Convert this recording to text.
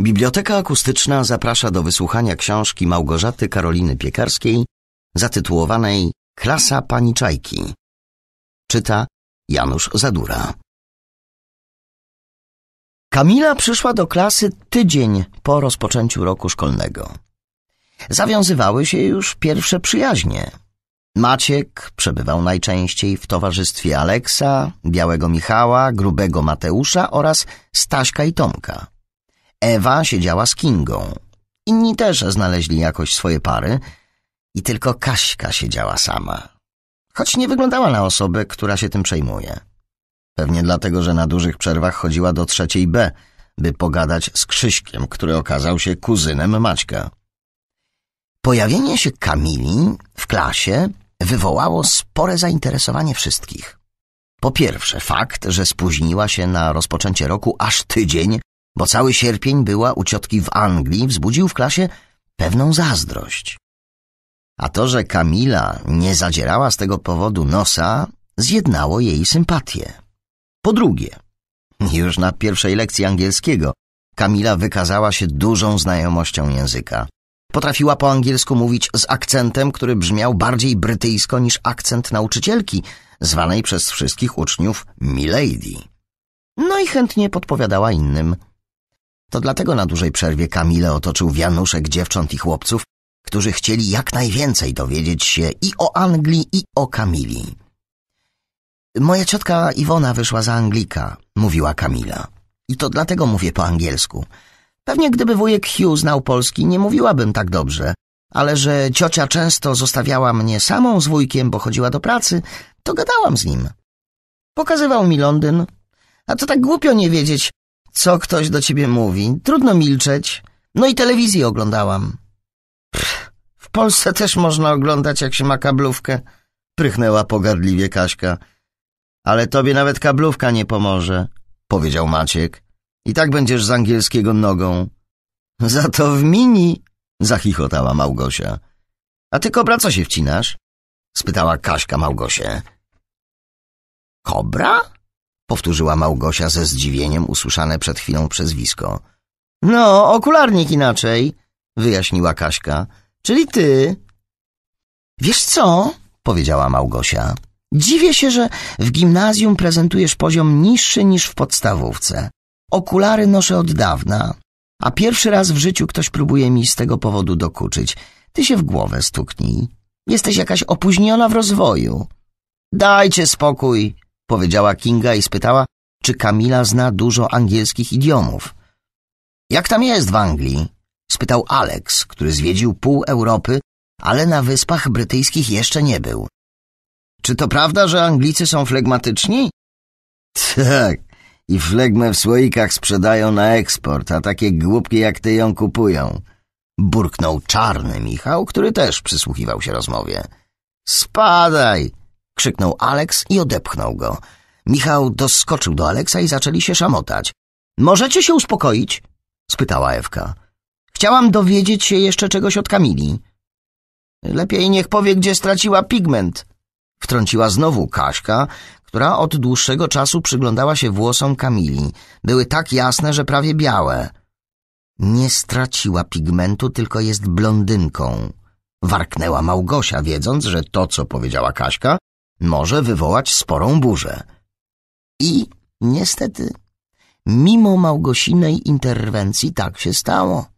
Biblioteka Akustyczna zaprasza do wysłuchania książki Małgorzaty Karoliny Piekarskiej zatytułowanej Klasa pani Czajki. Czyta Janusz Zadura. Kamila przyszła do klasy tydzień po rozpoczęciu roku szkolnego. Zawiązywały się już pierwsze przyjaźnie. Maciek przebywał najczęściej w towarzystwie Aleksa, Białego Michała, Grubego Mateusza oraz Staśka i Tomka. Ewa siedziała z Kingą. Inni też znaleźli jakoś swoje pary i tylko Kaśka siedziała sama. Choć nie wyglądała na osobę, która się tym przejmuje. Pewnie dlatego, że na dużych przerwach chodziła do trzeciej B, by pogadać z Krzyśkiem, który okazał się kuzynem Maćka. Pojawienie się Kamili w klasie wywołało spore zainteresowanie wszystkich. Po pierwsze, fakt, że spóźniła się na rozpoczęcie roku aż tydzień bo cały sierpień była u ciotki w Anglii, wzbudził w klasie pewną zazdrość. A to, że Kamila nie zadzierała z tego powodu nosa, zjednało jej sympatię. Po drugie, już na pierwszej lekcji angielskiego Kamila wykazała się dużą znajomością języka. Potrafiła po angielsku mówić z akcentem, który brzmiał bardziej brytyjsko niż akcent nauczycielki, zwanej przez wszystkich uczniów Milady. No i chętnie podpowiadała innym – to dlatego na dużej przerwie Kamile otoczył wianuszek dziewcząt i chłopców, którzy chcieli jak najwięcej dowiedzieć się i o Anglii, i o Kamili. Moja ciotka Iwona wyszła za Anglika, mówiła Kamila. I to dlatego mówię po angielsku. Pewnie gdyby wujek Hugh znał polski, nie mówiłabym tak dobrze, ale że ciocia często zostawiała mnie samą z wujkiem, bo chodziła do pracy, to gadałam z nim. Pokazywał mi Londyn, a to tak głupio nie wiedzieć, co ktoś do ciebie mówi. Trudno milczeć. No i telewizję oglądałam. Pff, w Polsce też można oglądać, jak się ma kablówkę, prychnęła pogardliwie Kaśka. Ale tobie nawet kablówka nie pomoże, powiedział Maciek. I tak będziesz z angielskiego nogą. Za to w mini, zachichotała Małgosia. A ty kobra co się wcinasz? spytała Kaśka Małgosię. Kobra? powtórzyła Małgosia ze zdziwieniem usłyszane przed chwilą przezwisko. No, okularnik inaczej, wyjaśniła Kaśka. Czyli ty. Wiesz co? powiedziała Małgosia. Dziwię się, że w gimnazjum prezentujesz poziom niższy niż w podstawówce. Okulary noszę od dawna, a pierwszy raz w życiu ktoś próbuje mi z tego powodu dokuczyć. Ty się w głowę stuknij. Jesteś jakaś opóźniona w rozwoju. Dajcie spokój, powiedziała Kinga i spytała, czy Kamila zna dużo angielskich idiomów. Jak tam jest w Anglii? spytał Alex, który zwiedził pół Europy, ale na wyspach brytyjskich jeszcze nie był. Czy to prawda, że Anglicy są flegmatyczni? Tak, i flegmę w słoikach sprzedają na eksport, a takie głupki jak ty ją kupują. Burknął czarny Michał, który też przysłuchiwał się rozmowie. Spadaj! krzyknął Aleks i odepchnął go. Michał doskoczył do Aleksa i zaczęli się szamotać. Możecie się uspokoić? spytała Ewka. Chciałam dowiedzieć się jeszcze czegoś od Kamili. Lepiej niech powie, gdzie straciła pigment. Wtrąciła znowu Kaśka, która od dłuższego czasu przyglądała się włosom Kamili. Były tak jasne, że prawie białe. Nie straciła pigmentu, tylko jest blondynką. Warknęła Małgosia, wiedząc, że to, co powiedziała Kaśka, może wywołać sporą burzę. I niestety, mimo Małgosinej interwencji tak się stało.